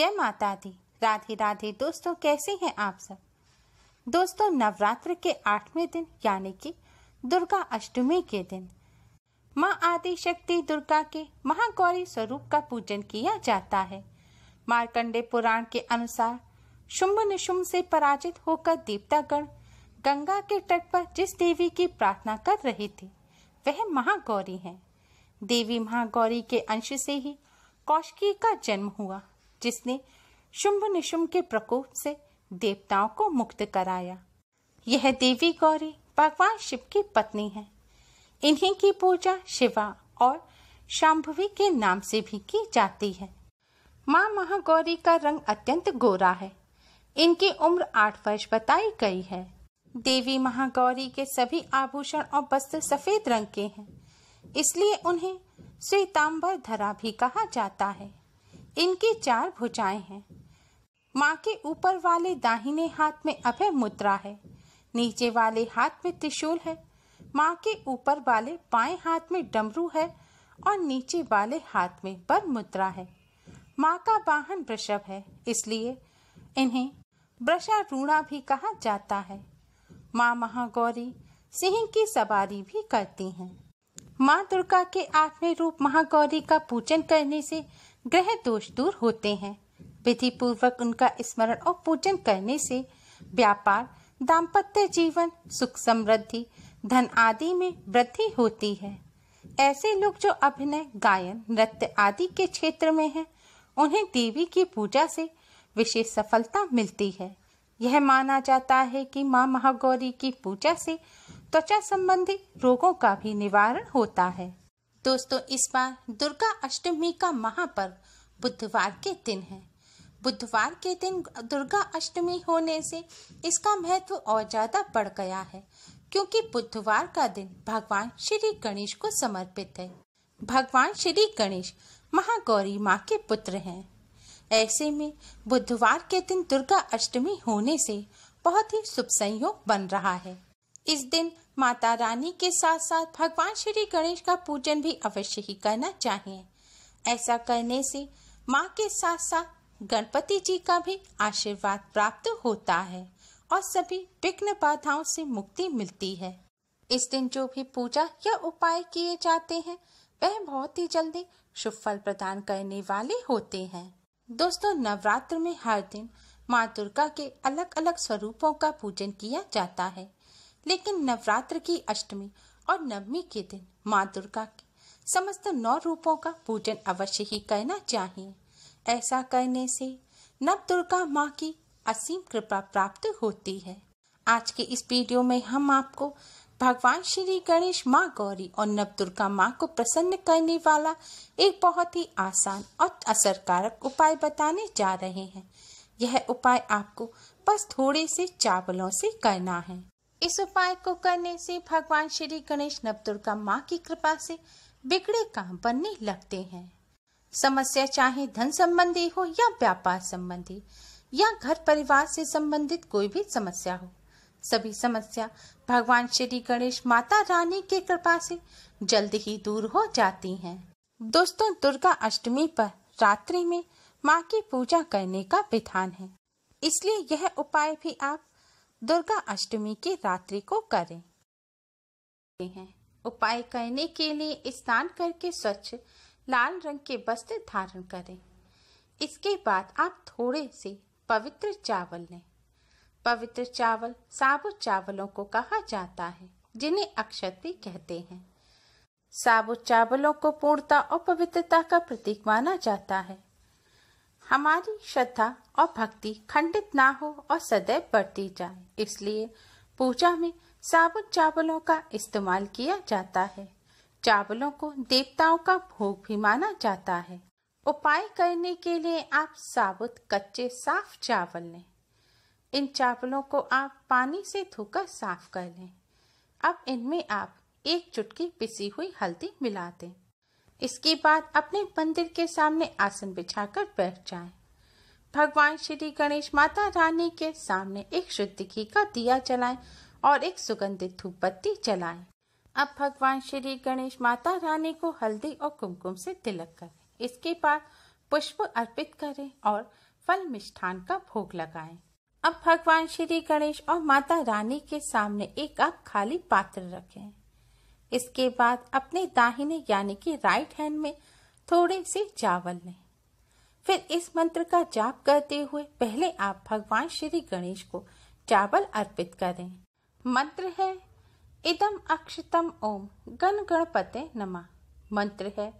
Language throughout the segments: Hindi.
जय माता दी राधे राधे दोस्तों कैसे हैं आप सब दोस्तों नवरात्र के आठवें दिन यानी कि दुर्गा अष्टमी के दिन माँ आदि शक्ति दुर्गा के महागौरी स्वरूप का पूजन किया जाता है मार्कंडे पुराण के अनुसार शुंभ निशुंभ से पराजित होकर देवतागण गंगा के तट पर जिस देवी की प्रार्थना कर रहे थे वह महागौरी हैं। देवी महागौरी के अंश से ही कौशकी का जन्म हुआ जिसने शुंभ निशुंभ के प्रकोप से देवताओं को मुक्त कराया यह देवी गौरी भगवान शिव की पत्नी है इन्हीं की पूजा शिवा और शाम्भवी के नाम से भी की जाती है माँ महागौरी का रंग अत्यंत गोरा है इनकी उम्र आठ वर्ष बताई गई है देवी महागौरी के सभी आभूषण और वस्त्र सफेद रंग के हैं इसलिए उन्हें श्वेतांबर धरा भी कहा जाता है इनकी चार भुजाएं हैं माँ के ऊपर वाले दाहिने हाथ में अभय मुद्रा है नीचे वाले हाथ में त्रिशूल है माँ के ऊपर वाले बाएं हाथ में डमरू है और नीचे वाले हाथ में बर मुद्रा है माँ का वाहन वृषभ है इसलिए इन्हें वृषारूणा भी कहा जाता है माँ महागौरी सिंह की सवारी भी करती हैं माँ दुर्गा के आठवें रूप महागौरी का पूजन करने से ग्रह दोष दूर होते हैं विधि पूर्वक उनका स्मरण और पूजन करने से व्यापार दाम्पत्य जीवन सुख समृद्धि धन आदि में वृद्धि होती है ऐसे लोग जो अभिनय गायन नृत्य आदि के क्षेत्र में हैं, उन्हें देवी की पूजा से विशेष सफलता मिलती है यह माना जाता है कि माँ महागौरी की पूजा से त्वचा संबंधी रोगों का भी निवारण होता है दोस्तों इस बार दुर्गा अष्टमी का महापर्व बुधवार के दिन है बुधवार के दिन दुर्गा अष्टमी होने से इसका महत्व और ज़्यादा बढ़ गया है क्योंकि बुधवार का दिन भगवान श्री गणेश को समर्पित है भगवान श्री गणेश महागौरी माँ के पुत्र हैं ऐसे में बुधवार के दिन दुर्गा अष्टमी होने से बहुत ही शुभ संयोग बन रहा है इस दिन माता रानी के साथ साथ भगवान श्री गणेश का पूजन भी अवश्य ही करना चाहिए ऐसा करने से माँ के साथ साथ गणपति जी का भी आशीर्वाद प्राप्त होता है और सभी विघ्न बाधाओं से मुक्ति मिलती है इस दिन जो भी पूजा या उपाय किए जाते हैं वह बहुत ही जल्दी शुभ फल प्रदान करने वाले होते हैं दोस्तों नवरात्र में हर दिन माँ दुर्गा के अलग अलग स्वरूपों का पूजन किया जाता है लेकिन नवरात्र की अष्टमी और नवमी के दिन माँ दुर्गा के समस्त नौ रूपों का पूजन अवश्य ही करना चाहिए ऐसा करने से नव दुर्गा माँ की असीम कृपा प्राप्त होती है आज के इस वीडियो में हम आपको भगवान श्री गणेश माँ गौरी और नव दुर्गा माँ को प्रसन्न करने वाला एक बहुत ही आसान और असरकारक उपाय बताने जा रहे हैं यह उपाय आपको बस थोड़े से चावलों से करना है इस उपाय को करने से भगवान श्री गणेश नव दुर्गा माँ की कृपा से बिगड़े काम बनने लगते हैं समस्या चाहे धन संबंधी हो या व्यापार संबंधी या घर परिवार से संबंधित कोई भी समस्या हो सभी समस्या भगवान श्री गणेश माता रानी की कृपा से जल्द ही दूर हो जाती हैं। दोस्तों दुर्गा अष्टमी पर रात्रि में माँ की पूजा करने का विधान है इसलिए यह उपाय भी आप दुर्गा अष्टमी की रात्रि को करें उपाय करने के लिए स्नान करके स्वच्छ लाल रंग के वस्त्र धारण करें इसके बाद आप थोड़े से पवित्र चावल लें पवित्र चावल साबुत चावलों को कहा जाता है जिन्हें अक्षत भी कहते हैं साबुत चावलों को पूर्णता और पवित्रता का प्रतीक माना जाता है हमारी श्रद्धा और भक्ति खंडित ना हो और सदैव बढ़ती जाए इसलिए पूजा में साबुत चावलों का इस्तेमाल किया जाता है चावलों को देवताओं का भोग भी माना जाता है उपाय करने के लिए आप साबुत कच्चे साफ चावल लें इन चावलों को आप पानी से धोकर साफ कर लें अब इनमें आप एक चुटकी पिसी हुई हल्दी मिला दें इसके बाद अपने मंदिर के सामने आसन बिछाकर बैठ जाएं। भगवान श्री गणेश माता रानी के सामने एक शुद्ध घी का दिया जलाएं और एक सुगंधित धूप बत्ती जलाएं। अब भगवान श्री गणेश माता रानी को हल्दी और कुमकुम से तिलक करें इसके बाद पुष्प अर्पित करें और फल मिष्ठान का भोग लगाएं। अब भगवान श्री गणेश और माता रानी के सामने एक आप खाली पात्र रखें इसके बाद अपने दाहिने यानी कि राइट हैंड में थोड़े से चावल लें फिर इस मंत्र का जाप करते हुए पहले आप भगवान श्री गणेश को चावल अर्पित करें मंत्र है इदम अक्षतम ओम गण गणपते नमा मंत्र है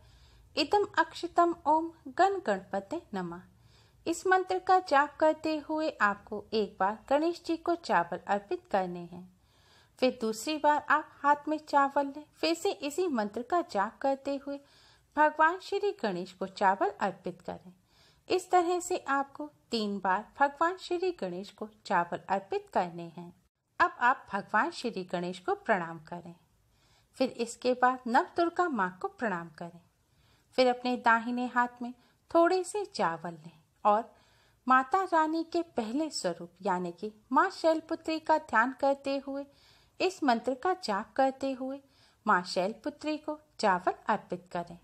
इदम अक्षतम ओम गण गणपते नमा इस मंत्र का जाप करते हुए आपको एक बार गणेश जी को चावल अर्पित करने हैं फिर दूसरी बार आप हाथ में चावल लें फिर से इसी मंत्र का जाप करते हुए भगवान श्री गणेश को चावल अर्पित करें इस तरह से आपको तीन बार भगवान श्री गणेश को चावल अर्पित करने हैं अब आप भगवान श्री गणेश को प्रणाम करें फिर इसके बाद नव दुर्गा माँ को प्रणाम करें फिर अपने दाहिने हाथ में थोड़े से चावल लें और माता रानी के पहले स्वरूप यानी कि माँ शैलपुत्री का ध्यान करते हुए इस मंत्र का जाप करते हुए माँ शैलपुत्री को चावल अर्पित करें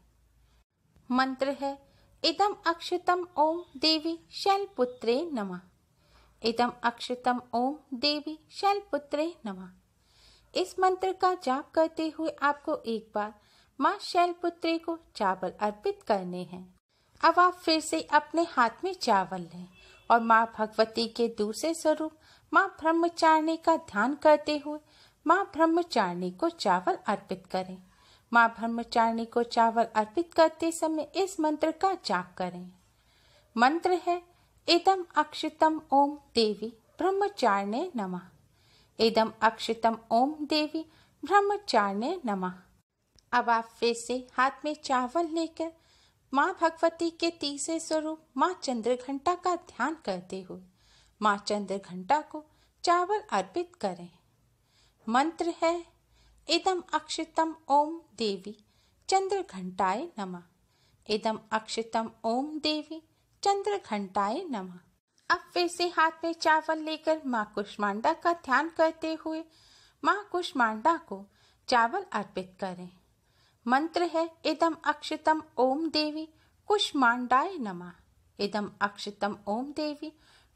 मंत्र है इदम अक्षतम ओम देवी शैलपुत्रे नमः इदम अक्षतम ओम देवी शैलपुत्रे नमः इस मंत्र का जाप करते हुए आपको एक बार माँ शैलपुत्री को चावल अर्पित करने हैं अब आप फिर से अपने हाथ में चावल लें और माँ भगवती के दूसरे स्वरूप माँ ब्रह्मचारिणी का ध्यान करते हुए माँ ब्रह्मचारिणी को चावल अर्पित करें माँ ब्रह्मचारिणी को चावल अर्पित करते समय इस मंत्र का जाप करें मंत्र है इदम अक्षितम ओम देवी ब्रह्मचारिणे नमः इदम अक्षितम ओम देवी ब्रह्मचारिणे नमः अब आप फिर से हाथ में चावल लेकर माँ भगवती के तीसरे स्वरूप माँ चंद्र घंटा का ध्यान करते हुए माँ चंद्र घंटा को चावल अर्पित करें मंत्र है इदम अक्षितम ओम देवी चंद्र घंटाए नम इदम अक्षितम ओम देवी चंद्र घंटाए नम अब फिर से हाथ में चावल लेकर माँ कुष्मांडा का ध्यान करते हुए माँ कुष्मांडा को चावल अर्पित करें मंत्र है इदम अक्षितम ओम देवी कुष्मांडाए नमा इदम अक्षितम ओम देवी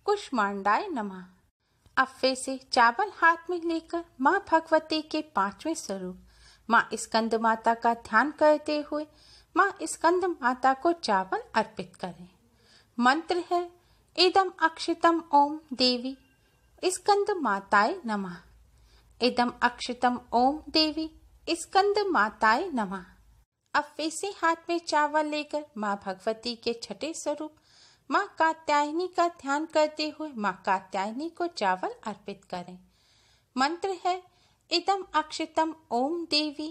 कुष्मांडाए नमा अफे से चावल हाथ में लेकर माँ भगवती के पांचवें स्वरूप माँ स्कंद माता का ध्यान करते हुए माँ स्कंद माता को चावल अर्पित करें मंत्र है इदम अक्षितम ओम देवी स्कंद माताए नमः इदम अक्षितम ओम देवी स्कंद माताए नमः अफे से हाथ में चावल लेकर माँ भगवती के छठे स्वरूप माँ कात्यायनी का ध्यान करते हुए माँ कात्यायनी को चावल अर्पित करें मंत्र है इदम अक्षतम ओम देवी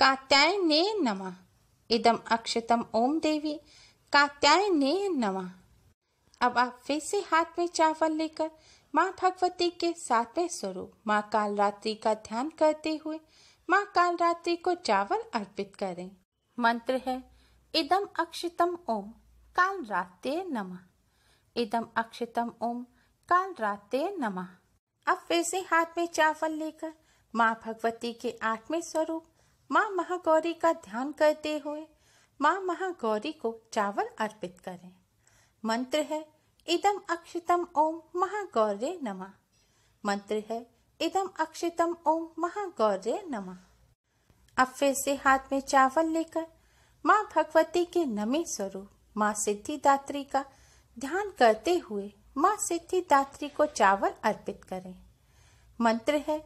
कात्यायने नमः इदम अक्षतम ओम देवी कात्यायने नमः अब आप फिर से हाथ में चावल लेकर माँ भगवती के सातवें स्वरूप माँ कालरात्रि का ध्यान करते हुए माँ कालरात्रि को चावल अर्पित करें मंत्र है इदम अक्षतम ओम काल राते नमः इदम अक्षतम ओम काल राते नमः अब फिर से हाथ में चावल लेकर माँ भगवती के आठवें स्वरूप माँ महागौरी का ध्यान करते हुए माँ महागौरी को चावल अर्पित करें मंत्र है इदम अक्षतम ओम महागौरे नमः मंत्र है इदम अक्षतम ओम महागौरे नमः अब फिर से हाथ में चावल लेकर माँ भगवती के नमी स्वरूप माँ सिद्धिदात्री का ध्यान करते हुए माँ सिद्धिदात्री को चावल अर्पित करें मंत्र है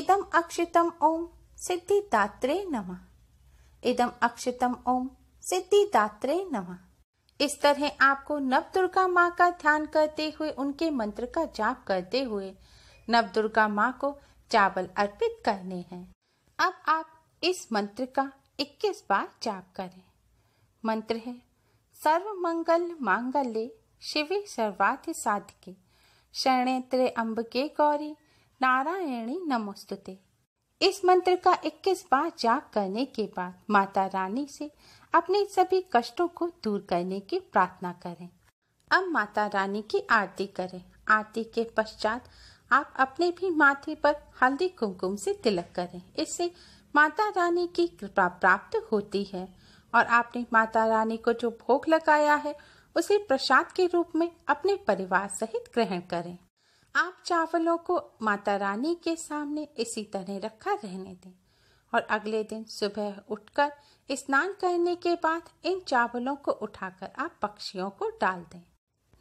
इदम अक्षितम ओम सिद्धिदात्रे नमः इदम अक्षितम ओम सिद्धिदात्रे नमः इस तरह आपको नवदुर्गा माँ का ध्यान करते हुए उनके मंत्र का जाप करते हुए नवदुर्गा माँ को चावल अर्पित करने हैं अब आप इस मंत्र का 21 बार जाप करें मंत्र है सर्व मंगल मांगल्य शिवे सर्वाति साधके शरणे त्रे अम्बके गौरी नारायणी नमोस्तुते इस मंत्र का 21 बार जाप करने के बाद माता रानी से अपने सभी कष्टों को दूर करने की प्रार्थना करें अब माता रानी की आरती करें आरती के पश्चात आप अपने भी माथे पर हल्दी कुमकुम से तिलक करें इससे माता रानी की कृपा प्राप्त होती है और आपने माता रानी को जो भोग लगाया है उसे प्रसाद के रूप में अपने परिवार सहित ग्रहण करें आप चावलों को माता रानी के सामने इसी तरह रखा रहने दें और अगले दिन सुबह उठकर स्नान करने के बाद इन चावलों को उठाकर आप पक्षियों को डाल दें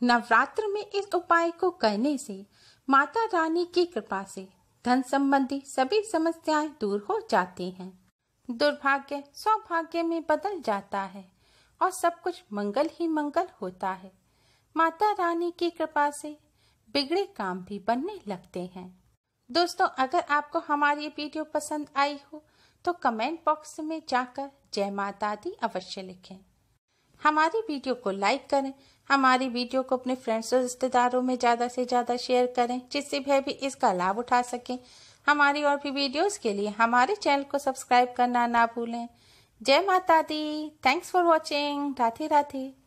नवरात्र में इस उपाय को करने से माता रानी की कृपा से धन संबंधी सभी समस्याएं दूर हो जाती हैं दुर्भाग्य सौभाग्य में बदल जाता है और सब कुछ मंगल ही मंगल होता है माता रानी की कृपा से बिगड़े काम भी बनने लगते हैं दोस्तों अगर आपको हमारी वीडियो पसंद आई हो तो कमेंट बॉक्स में जाकर जय माता दी अवश्य लिखें हमारी वीडियो को लाइक करें हमारी वीडियो को अपने फ्रेंड्स और रिश्तेदारों में ज़्यादा से ज़्यादा शेयर करें जिससे वह भी इसका लाभ उठा सकें हमारी और भी वीडियोस के लिए हमारे चैनल को सब्सक्राइब करना ना भूलें जय माता दी thanks for watching Radhe Radhe